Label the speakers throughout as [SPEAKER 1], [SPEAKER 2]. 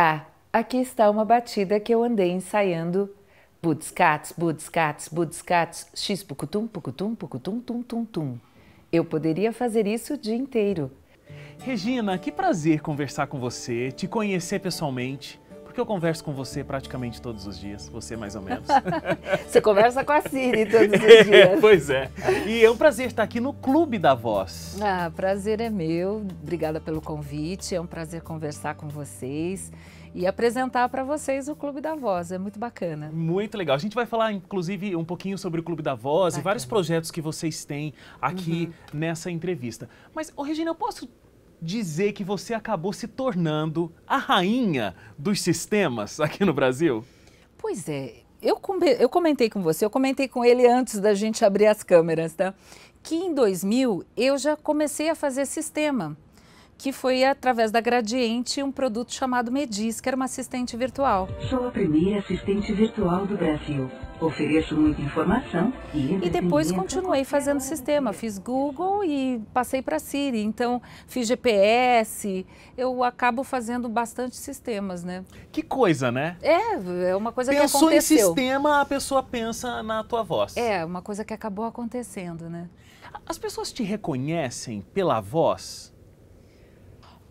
[SPEAKER 1] Ah, aqui está uma batida que eu andei ensaiando. Budscats, budscats, budscats, x pucutum, pucutum, pucutum, tum, tum, tum. Eu poderia fazer isso o dia inteiro.
[SPEAKER 2] Regina, que prazer conversar com você, te conhecer pessoalmente porque eu converso com você praticamente todos os dias, você mais ou menos.
[SPEAKER 1] você conversa com a Siri todos os dias. É, pois é.
[SPEAKER 2] E é um prazer estar aqui no Clube da Voz.
[SPEAKER 1] Ah, prazer é meu. Obrigada pelo convite. É um prazer conversar com vocês e apresentar para vocês o Clube da Voz. É muito bacana.
[SPEAKER 2] Muito legal. A gente vai falar, inclusive, um pouquinho sobre o Clube da Voz bacana. e vários projetos que vocês têm aqui uhum. nessa entrevista. Mas, ô Regina, eu posso dizer que você acabou se tornando a rainha dos sistemas aqui no Brasil?
[SPEAKER 1] Pois é, eu, com, eu comentei com você, eu comentei com ele antes da gente abrir as câmeras, tá? Que em 2000 eu já comecei a fazer sistema que foi através da Gradiente um produto chamado Medis, que era uma assistente virtual. Sou a primeira assistente virtual do Brasil. Ofereço muita informação e... E depois continuei fazendo sistema. Fiz Google e passei para Siri. Então, fiz GPS. Eu acabo fazendo bastante sistemas, né?
[SPEAKER 2] Que coisa, né?
[SPEAKER 1] É, é uma coisa Pensou que aconteceu. Pensou em
[SPEAKER 2] sistema, a pessoa pensa na tua voz.
[SPEAKER 1] É, uma coisa que acabou acontecendo, né?
[SPEAKER 2] As pessoas te reconhecem pela voz?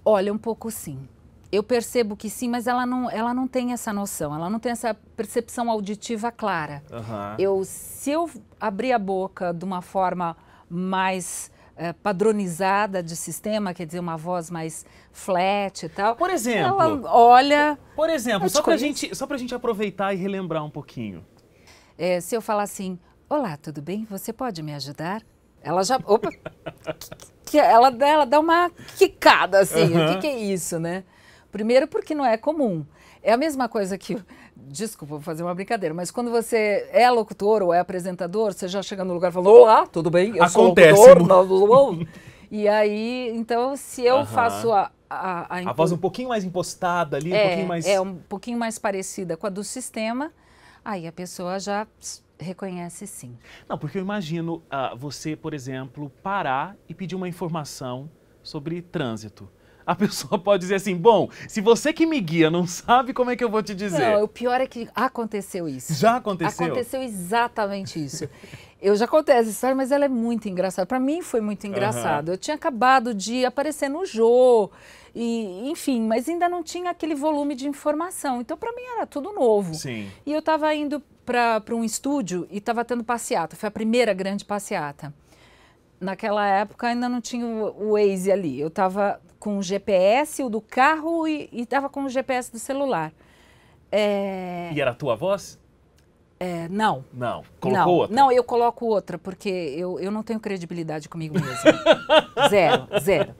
[SPEAKER 1] Olha, um pouco sim. Eu percebo que sim, mas ela não, ela não tem essa noção, ela não tem essa percepção auditiva clara.
[SPEAKER 2] Uhum. Eu,
[SPEAKER 1] se eu abrir a boca de uma forma mais é, padronizada de sistema, quer dizer, uma voz mais flat e tal. Por exemplo. Ela
[SPEAKER 2] olha.
[SPEAKER 1] Por exemplo, só para gente,
[SPEAKER 2] só pra gente aproveitar e relembrar um pouquinho.
[SPEAKER 1] É, se eu falar assim, olá, tudo bem? Você pode me ajudar? Ela já. Opa! que ela, ela dá uma quicada, assim. Uhum. O que, que é isso, né? Primeiro, porque não é comum. É a mesma coisa que. Desculpa, vou fazer uma brincadeira, mas quando você é locutor ou é apresentador, você já chega no lugar e fala: Olá, tudo bem? Eu Acontece. sou locutor. e aí, então, se eu uhum. faço a. A, a, impo... a, voz um pouquinho mais impostada ali, é, um pouquinho mais. É, um pouquinho mais parecida com a do sistema, aí a pessoa já. Pss, Reconhece sim.
[SPEAKER 2] Não, porque eu imagino uh, você, por exemplo, parar e pedir uma informação sobre trânsito. A pessoa pode dizer assim: bom, se você que me guia não sabe, como é que eu vou te dizer? Não, o
[SPEAKER 1] pior é que aconteceu isso. Já aconteceu? Aconteceu exatamente isso. eu já contei essa história, mas ela é muito engraçada. Para mim foi muito engraçado. Uhum. Eu tinha acabado de aparecer no Jô, e, enfim, mas ainda não tinha aquele volume de informação. Então, para mim era tudo novo. Sim. E eu estava indo para um estúdio e estava tendo passeata. Foi a primeira grande passeata. Naquela época ainda não tinha o Waze ali. Eu estava com o GPS, o do carro, e estava com o GPS do celular. É...
[SPEAKER 2] E era a tua voz?
[SPEAKER 1] É, não.
[SPEAKER 2] Não. Colocou não. outra? Não,
[SPEAKER 1] eu coloco outra, porque eu, eu não tenho credibilidade comigo mesma. zero, zero.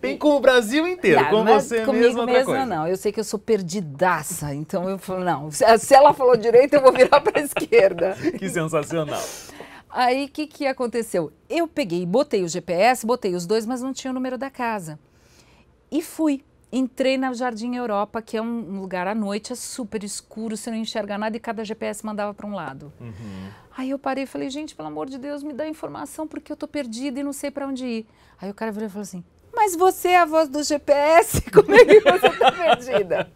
[SPEAKER 1] Tem com o Brasil inteiro, não, com é você comigo mesma, não. Eu sei que eu sou perdidaça, então eu falo, não, se ela falou direito, eu vou virar para esquerda.
[SPEAKER 2] que sensacional.
[SPEAKER 1] Aí, o que, que aconteceu? Eu peguei, botei o GPS, botei os dois, mas não tinha o número da casa. E fui entrei na Jardim Europa, que é um lugar à noite, é super escuro, você não enxerga nada e cada GPS mandava para um lado. Uhum. Aí eu parei e falei, gente, pelo amor de Deus, me dá informação porque eu tô perdida e não sei para onde ir. Aí o cara virou e falou assim, mas você é a voz do GPS, como é que você tá perdida?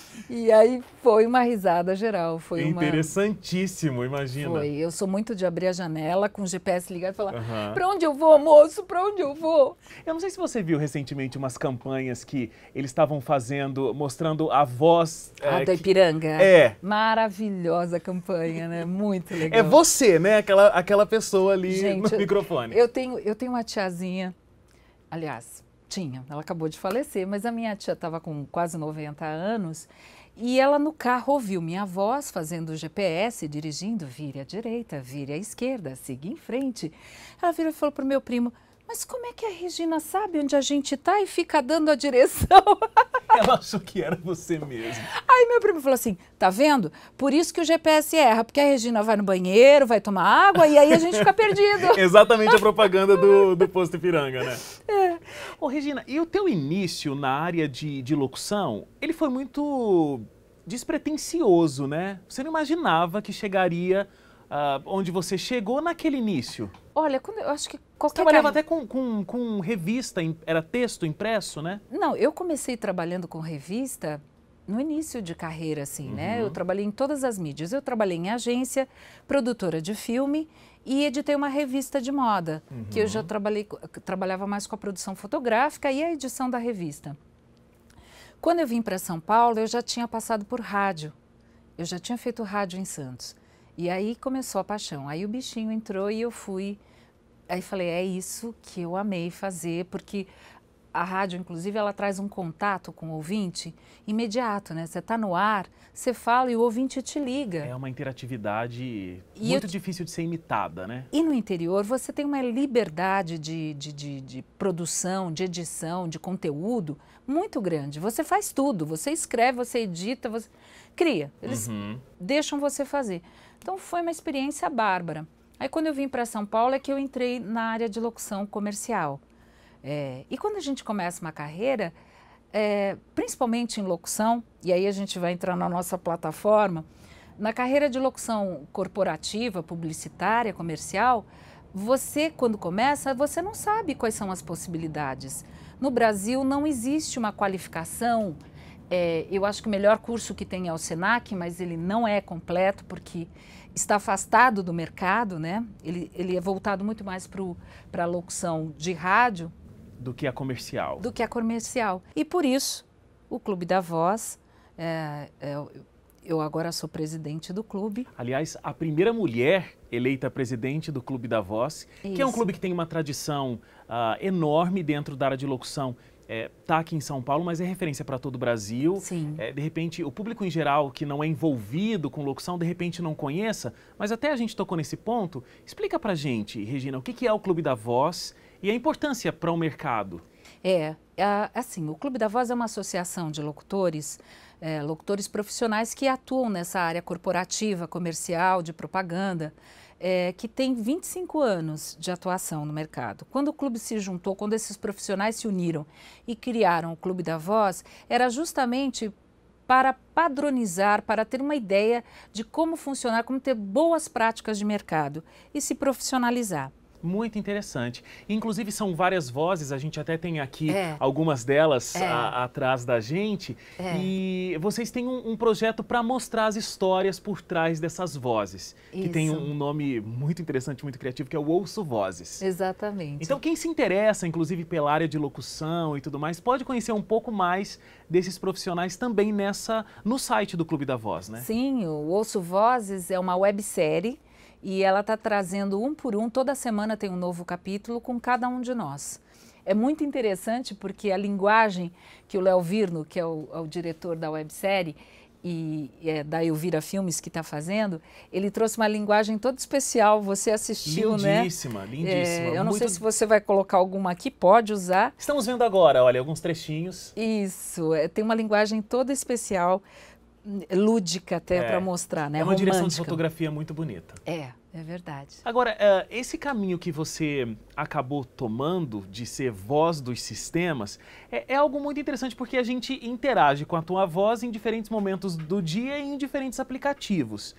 [SPEAKER 1] E aí foi uma risada geral. Foi
[SPEAKER 2] Interessantíssimo, uma... imagina. Foi.
[SPEAKER 1] Eu sou muito de abrir a janela com o GPS ligado e falar: uhum. pra onde eu vou, moço? Pra
[SPEAKER 2] onde eu vou? Eu não sei se você viu recentemente umas campanhas que eles estavam fazendo, mostrando a voz. a é, do Ipiranga. Que... É.
[SPEAKER 1] Maravilhosa campanha, né? Muito é legal. É
[SPEAKER 2] você, né? Aquela, aquela pessoa ali Gente, no microfone. Eu
[SPEAKER 1] tenho, eu tenho uma tiazinha, aliás, tinha, ela acabou de falecer, mas a minha tia estava com quase 90 anos e ela no carro ouviu minha voz fazendo o GPS, dirigindo, vire à direita, vire à esquerda, siga em frente. Ela virou e falou para o meu primo, mas como é que a Regina sabe onde a gente está e fica dando a direção? Ela achou que
[SPEAKER 2] era você mesmo.
[SPEAKER 1] Aí meu primo falou assim: tá vendo? Por isso que o GPS erra, porque a Regina vai no banheiro, vai tomar água e aí a gente fica perdido.
[SPEAKER 2] Exatamente a propaganda do, do posto Ipiranga, né? É. Ô, Regina, e o teu início na área de, de locução, ele foi muito despretensioso, né? Você não imaginava que chegaria uh, onde você chegou naquele início.
[SPEAKER 1] Olha, quando, eu acho que qualquer Trabalhava até com,
[SPEAKER 2] com, com revista, era texto impresso, né?
[SPEAKER 1] Não, eu comecei trabalhando com revista no início de carreira, assim, uhum. né? Eu uhum. trabalhei em todas as mídias. Eu trabalhei em agência, produtora de filme e editei uma revista de moda, uhum. que eu já uhum. trabalhei, trabalhava mais com a produção fotográfica e a edição da revista. Quando eu vim para São Paulo, eu já tinha passado por rádio. Eu já tinha feito rádio em Santos. E aí começou a paixão. Aí o bichinho entrou e eu fui Aí falei, é isso que eu amei fazer, porque a rádio, inclusive, ela traz um contato com o ouvinte imediato, né? Você está no ar, você fala e o ouvinte te liga. É
[SPEAKER 2] uma interatividade e muito difícil de ser imitada, né?
[SPEAKER 1] E no interior você tem uma liberdade de, de, de, de produção, de edição, de conteúdo muito grande. Você faz tudo, você escreve, você edita, você cria. Eles uhum. deixam você fazer. Então foi uma experiência bárbara. Aí quando eu vim para São Paulo é que eu entrei na área de locução comercial. É, e quando a gente começa uma carreira, é, principalmente em locução, e aí a gente vai entrar na nossa plataforma, na carreira de locução corporativa, publicitária, comercial, você, quando começa, você não sabe quais são as possibilidades. No Brasil não existe uma qualificação. É, eu acho que o melhor curso que tem é o SENAC, mas ele não é completo, porque está afastado do mercado, né? Ele, ele é voltado muito mais para a locução de rádio.
[SPEAKER 2] Do que a comercial.
[SPEAKER 1] Do que a comercial. E por isso, o Clube da Voz, é, é, eu agora sou presidente do clube.
[SPEAKER 2] Aliás, a primeira mulher eleita presidente do Clube da Voz, Isso. que é um clube que tem uma tradição uh, enorme dentro da área de locução está é, tá aqui em São Paulo, mas é referência para todo o Brasil. Sim. É, de repente, o público em geral que não é envolvido com locução, de repente não conheça, mas até a gente tocou nesse ponto. Explica para gente, Regina, o que, que é o Clube da Voz e a importância para o mercado.
[SPEAKER 1] É, assim, o Clube da Voz é uma associação de locutores, é, locutores profissionais que atuam nessa área corporativa, comercial, de propaganda é, que tem 25 anos de atuação no mercado. Quando o clube se juntou, quando esses profissionais se uniram e criaram o Clube da Voz, era justamente para padronizar, para ter uma ideia de como funcionar, como ter boas práticas de mercado e se profissionalizar
[SPEAKER 2] muito interessante. Inclusive, são várias vozes, a gente até tem aqui é. algumas delas é. a, atrás da gente. É. E vocês têm um, um projeto para mostrar as histórias por trás dessas vozes, Isso. que tem um, nome muito interessante, muito criativo, que é o Ouço Vozes.
[SPEAKER 1] Exatamente. Então, quem se interessa,
[SPEAKER 2] inclusive, pela área de locução e tudo mais, pode conhecer um pouco mais desses profissionais também nessa no site do Clube da Voz, né?
[SPEAKER 1] Sim, o Ouço Vozes é uma websérie e ela está trazendo um por um, toda semana tem um novo capítulo com cada um de nós. É muito interessante porque a linguagem que o Léo Virno, que é o, é o diretor da websérie, e é, da Elvira Filmes que está fazendo, ele trouxe uma linguagem toda especial. Você assistiu, lindíssima, né? Lindíssima, lindíssima. É, eu não muito... sei se você vai colocar alguma aqui, pode usar. Estamos
[SPEAKER 2] vendo agora, olha, alguns trechinhos.
[SPEAKER 1] Isso, é, tem uma linguagem toda especial lúdica até é. para mostrar, né? É uma Romântica. direção de fotografia
[SPEAKER 2] muito bonita.
[SPEAKER 1] É, é verdade.
[SPEAKER 2] Agora, é, esse caminho que você acabou tomando de ser voz dos sistemas é, é, algo muito interessante porque a gente interage com a tua voz em diferentes momentos do dia e em diferentes aplicativos.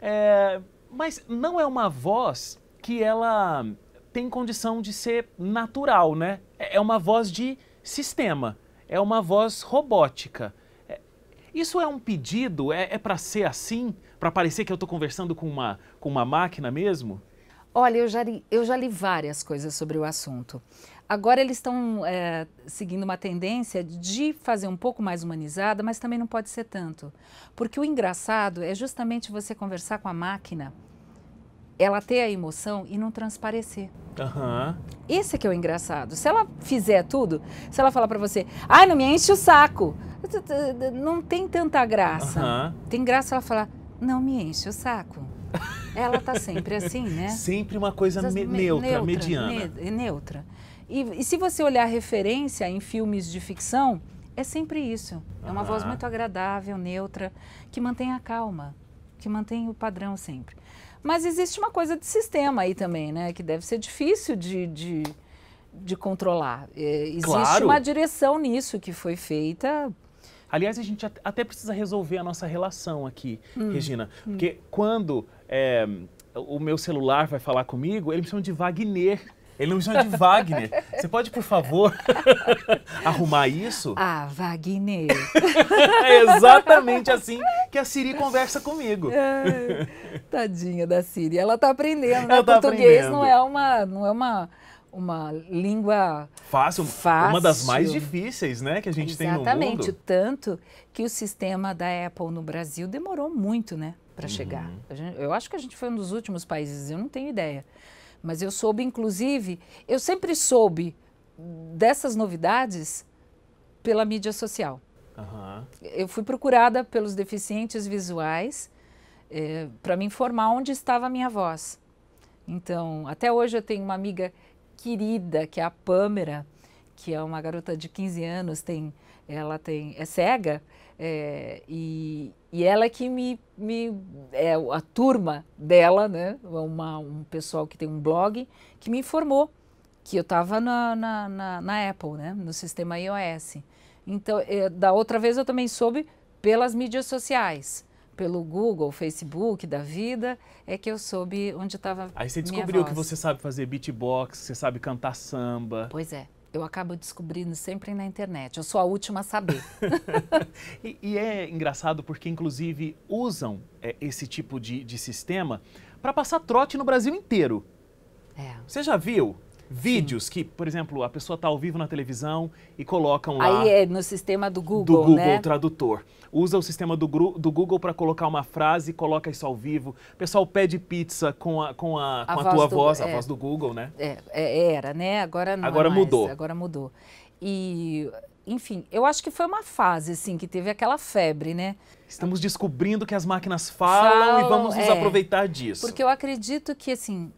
[SPEAKER 2] É, mas não é uma voz que ela tem condição de ser natural, né? É, é uma voz de sistema, é uma voz robótica. Isso é um pedido? É, é para ser assim? Para parecer que eu estou conversando com uma, com uma máquina mesmo?
[SPEAKER 1] Olha, eu já, li, eu já li várias coisas sobre o assunto. Agora eles estão é, seguindo uma tendência de fazer um pouco mais humanizada, mas também não pode ser tanto. Porque o engraçado é justamente você conversar com a máquina ela ter a emoção e não transparecer. Uhum. Esse é que é o engraçado. Se ela fizer tudo, se ela falar para você, ai, não me enche o saco, não tem tanta graça. Uhum. Tem graça ela falar, não me enche o saco. ela tá sempre assim, né?
[SPEAKER 2] Sempre uma coisa me neutra, neutra, mediana. Ne
[SPEAKER 1] é neutra. E, e se você olhar referência em filmes de ficção, é sempre isso. É uma uhum. voz muito agradável, neutra, que mantém a calma que mantém o padrão sempre. Mas existe uma coisa de sistema aí também, né? Que deve ser difícil de, de, de controlar. É, existe claro. uma direção nisso que foi feita.
[SPEAKER 2] Aliás, a gente até precisa resolver a nossa relação aqui, hum. Regina. Hum. Porque hum. quando é, o meu celular vai falar comigo, ele me chama de Wagner. Ele não me chama de Wagner. Você pode, por favor, arrumar isso?
[SPEAKER 1] Ah, Wagner. é exatamente assim que a Siri conversa comigo. É, tadinha da Siri. Ela está aprendendo, né? Ela tá português aprendendo. não é uma. Não é uma uma língua
[SPEAKER 2] fácil, fácil, uma das mais difíceis, né, que a gente Exatamente, tem no mundo. Exatamente,
[SPEAKER 1] tanto que o sistema da Apple no Brasil demorou muito, né, para uhum. chegar. Eu acho que a gente foi um dos últimos países, eu não tenho ideia, mas eu soube, inclusive, eu sempre soube dessas novidades pela mídia social. Uhum. Eu fui procurada pelos deficientes visuais eh, para me informar onde estava a minha voz. Então, até hoje eu tenho uma amiga querida, que é a Pâmera, que é uma garota de 15 anos, tem, ela tem, é cega, é, e, e ela que me, me é a turma dela, né, uma, um pessoal que tem um blog, que me informou que eu estava na, na, na, na, Apple, né, no sistema iOS. Então, é, da outra vez eu também soube pelas mídias sociais pelo Google, Facebook da vida, é que eu soube onde estava. Aí você descobriu que você
[SPEAKER 2] sabe fazer beatbox, você sabe cantar samba.
[SPEAKER 1] Pois é eu acabo descobrindo sempre na internet. Eu sou a última a saber.
[SPEAKER 2] e, e, é engraçado porque, inclusive, usam é, esse tipo de, de sistema para passar trote no Brasil inteiro. É. Você já viu? Vídeos Sim. que, por exemplo, a pessoa está ao vivo na televisão e colocam lá. Aí
[SPEAKER 1] é no sistema do Google. Do Google né?
[SPEAKER 2] Tradutor. Usa o sistema do, do Google para colocar uma frase e coloca isso ao vivo. O pessoal pede pizza com a, com a, com a voz tua do, voz, é, a voz do Google, né?
[SPEAKER 1] É, é era, né? Agora não. É agora mudou. Mais, agora mudou. E enfim, eu acho que foi uma fase, assim, que teve aquela febre, né? Estamos descobrindo que as máquinas falam, falam e vamos nos é, aproveitar disso. Porque eu acredito que, assim,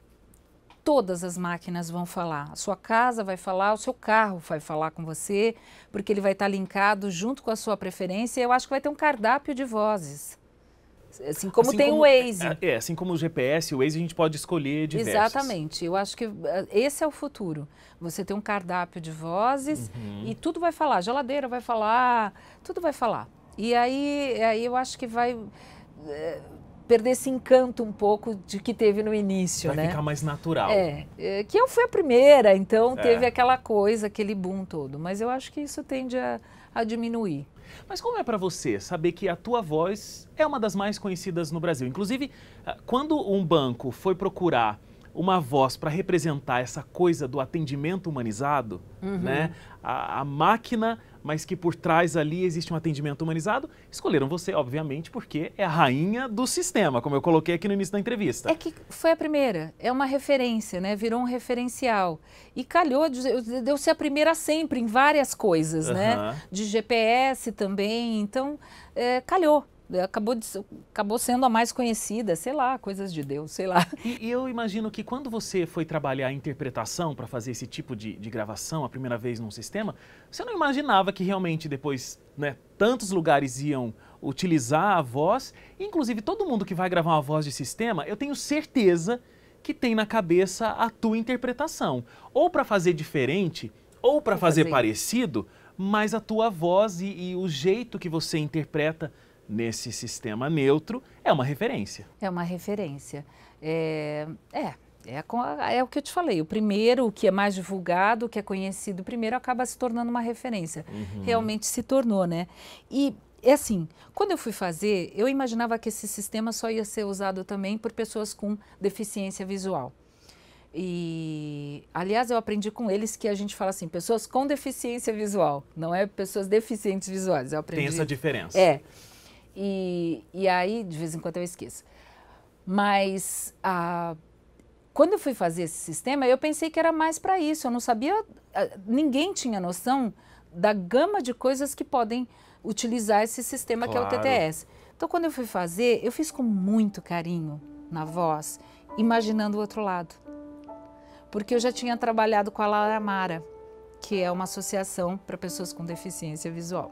[SPEAKER 1] todas as máquinas vão falar. A sua casa vai falar, o seu carro vai falar com você, porque ele vai estar linkado junto com a sua preferência. Eu acho que vai ter um cardápio de vozes.
[SPEAKER 2] Assim como assim tem como, o Waze. É, é assim como o GPS, o Waze a gente pode escolher diversos. Exatamente.
[SPEAKER 1] Eu acho que ah, esse é o futuro. Você tem um cardápio de vozes uhum. e tudo vai falar. Geladeira vai falar, tudo vai falar. E aí, aí eu acho que vai eh, perder esse encanto um pouco de que teve no início, Vai né? ficar mais
[SPEAKER 2] natural. É,
[SPEAKER 1] é, que eu fui a primeira, então é. teve aquela coisa, aquele boom todo. Mas eu acho que isso tende a, a diminuir. Mas como é para
[SPEAKER 2] você saber que a tua voz é uma das mais conhecidas no Brasil? Inclusive, ah, quando um banco foi procurar uma voz para representar essa coisa do atendimento humanizado, uhum. né? A, a, máquina, mas que por trás ali existe um atendimento humanizado, escolheram você, obviamente, porque é a rainha do sistema, como eu coloquei aqui no início da entrevista.
[SPEAKER 1] É que foi a primeira, é uma referência, né? Virou um referencial. E calhou, deu se a primeira sempre em várias coisas, uhum. né? De GPS também, então é, calhou. É, acabou, de, acabou sendo a mais conhecida, sei lá, coisas de Deus, sei lá.
[SPEAKER 2] E, eu imagino que quando você foi trabalhar a interpretação para fazer esse tipo de, de gravação a primeira vez num sistema, você não imaginava que realmente depois né, tantos lugares iam utilizar a voz. Inclusive, todo mundo que vai gravar uma voz de sistema, eu tenho certeza que tem na cabeça a tua interpretação. Ou para fazer diferente, ou para fazer, fazer, parecido, mas a tua voz e, e o jeito que você interpreta nesse sistema neutro, é uma referência.
[SPEAKER 1] É uma referência. É, é, é, é, o que eu te falei. O primeiro, o que é mais divulgado, o que é conhecido primeiro, acaba se tornando uma referência. Uhum. Realmente se tornou, né? E é assim, quando eu fui fazer, eu imaginava que esse sistema só ia ser usado também por pessoas com deficiência visual. E, aliás, eu aprendi com eles que a gente fala assim, pessoas com deficiência visual, não é pessoas deficientes visuais. Eu aprendi, Tem essa diferença. É. E, e aí, de vez em quando, eu esqueço. Mas quando eu fui fazer esse sistema, eu pensei que era mais para isso. Eu não sabia, ninguém tinha noção da gama de coisas que podem utilizar esse sistema claro. que é o TTS. Então, quando eu fui fazer, eu fiz com muito carinho na voz, imaginando o outro lado. Porque eu já tinha trabalhado com a Lara Mara, que é uma associação para pessoas com deficiência visual.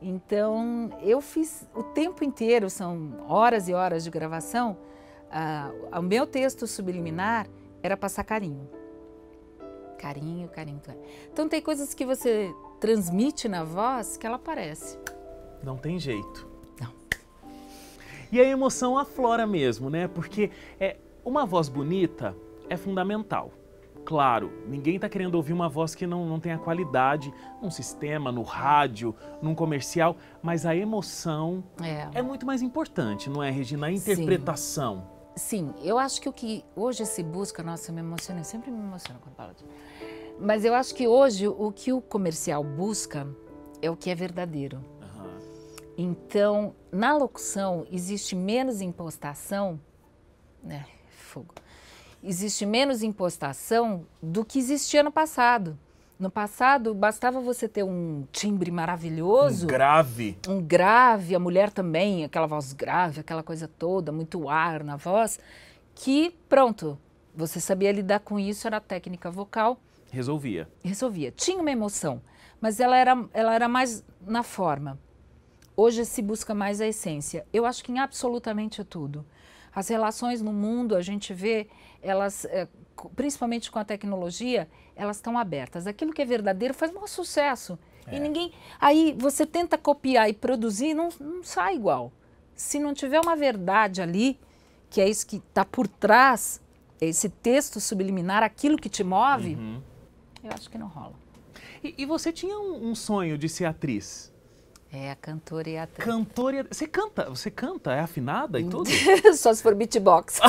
[SPEAKER 1] Então, eu fiz o tempo inteiro, são horas e horas de gravação, o meu texto subliminar era passar carinho. Carinho, carinho. Então, tem coisas que você transmite na voz que ela aparece.
[SPEAKER 2] Não tem jeito. Não. E a emoção aflora mesmo, né? Porque é, uma voz bonita é fundamental claro, ninguém está querendo ouvir uma voz que não, não tem a qualidade num sistema, no rádio, num comercial, mas a
[SPEAKER 1] emoção é, é muito mais
[SPEAKER 2] importante, não é, Regina? A interpretação.
[SPEAKER 1] Sim. Sim. eu acho que o que hoje se busca, nossa, eu me emocionei, sempre me emociono quando falo disso. Mas eu acho que hoje o que o comercial busca é o que é verdadeiro. Uhum. Então, na locução existe menos impostação, né? Fogo existe menos impostação do que existia no passado. No passado, bastava você ter um timbre maravilhoso. Um
[SPEAKER 2] grave.
[SPEAKER 1] Um grave, a mulher também, aquela voz grave, aquela coisa toda, muito ar na voz, que pronto, você sabia lidar com isso, era técnica vocal. Resolvia. Resolvia. Tinha uma emoção, mas ela era, ela era mais na forma. Hoje se busca mais a essência. Eu acho que em absolutamente tudo. As relações no mundo, a gente vê, elas, eh, principalmente com a tecnologia, elas estão abertas. Aquilo que é verdadeiro faz maior sucesso. É. E ninguém. Aí você tenta copiar e produzir, não, não sai igual. Se não tiver uma verdade ali, que é isso que está por trás, esse texto subliminar, aquilo que te move, uhum. eu acho que não rola. E, e
[SPEAKER 2] você tinha um, um sonho de ser atriz?
[SPEAKER 1] É, a cantora e a
[SPEAKER 2] atriz. Cantora e Você canta? Você canta? É afinada e hum. tudo?
[SPEAKER 1] Só se for beatbox.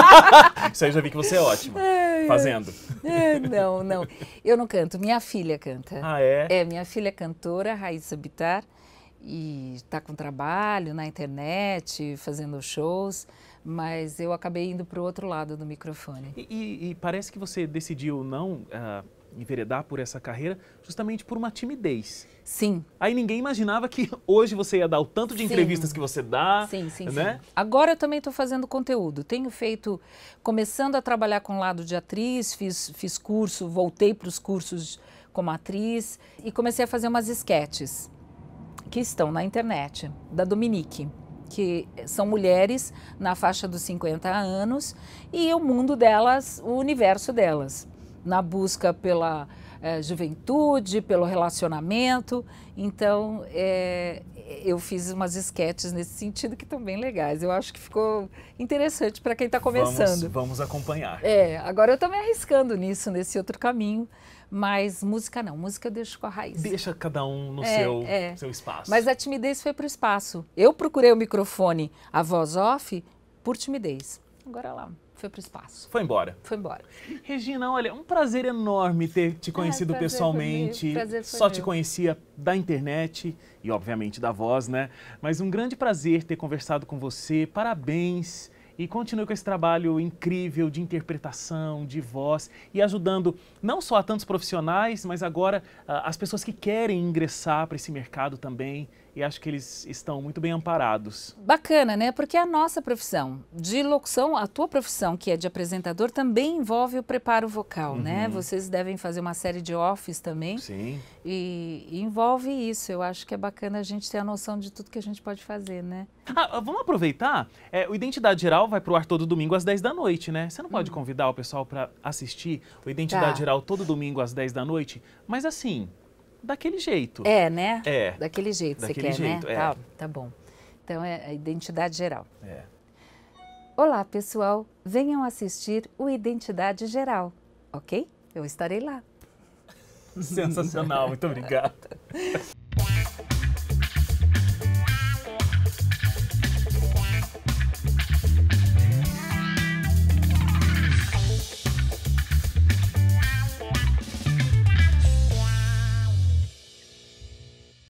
[SPEAKER 2] Isso aí eu já vi que você é ótima. É, fazendo.
[SPEAKER 1] É, não, não. Eu não canto. Minha filha canta. Ah, é? É, minha filha é cantora, Raíssa Bitar. E está com trabalho na internet, fazendo shows. Mas eu acabei indo para o outro lado do microfone.
[SPEAKER 2] E, e, e, parece que você decidiu não... Uh enveredar por essa carreira justamente por uma timidez. Sim. Aí ninguém imaginava que hoje você ia dar o tanto de sim. entrevistas que você dá. Sim, sim, né? sim.
[SPEAKER 1] Agora eu também estou fazendo conteúdo. Tenho feito, começando a trabalhar com o lado de atriz, fiz, fiz curso, voltei para os cursos como atriz e comecei a fazer umas esquetes que estão na internet, da Dominique que são mulheres na faixa dos 50 anos e o mundo delas, o universo delas na busca pela eh, juventude, pelo relacionamento. Então, eh, eu fiz umas esquetes nesse sentido que estão bem legais. Eu acho que ficou interessante para quem está começando. Vamos,
[SPEAKER 2] vamos acompanhar.
[SPEAKER 1] É, agora eu estou me arriscando nisso, nesse outro caminho. Mas música não, música eu deixo com a raiz. Deixa cada um no é, seu, é. seu espaço. Mas a timidez foi para o espaço. Eu procurei o microfone, a voz off, por timidez. Agora lá. Foi pro espaço. Foi embora. Foi embora.
[SPEAKER 2] Regina, olha, um prazer enorme ter te é, conhecido é, pessoalmente. Foi prazer foi Só meu. te conhecia da internet e, obviamente, da voz, né? Mas um grande prazer ter conversado com você. Parabéns. E continue com esse trabalho incrível de interpretação, de voz e ajudando não só a tantos profissionais, mas agora ah, as pessoas que querem ingressar para esse mercado também e acho que eles estão muito bem amparados.
[SPEAKER 1] Bacana, né? Porque é a nossa profissão de locução, a tua profissão, que é de apresentador, também envolve o preparo vocal, né? uhum. né? Vocês devem fazer uma série de offs também. Sim. E, e, envolve isso. Eu acho que é bacana a gente ter a noção de tudo que a gente pode fazer, né?
[SPEAKER 2] Ah, ah vamos aproveitar. É, o Identidade Geral vai pro ar todo domingo às 10 da noite, né? Você não pode uhum. convidar o pessoal para assistir o Identidade tá. Geral todo domingo às 10 da noite, mas assim, daquele jeito. É, né? É. Daquele
[SPEAKER 1] jeito daquele você quer, né? jeito, né? É. Tá, tá bom. Então é a identidade geral. É. Olá, pessoal. Venham assistir o Identidade Geral, ok? Eu estarei lá.
[SPEAKER 2] Sensacional, muito obrigado.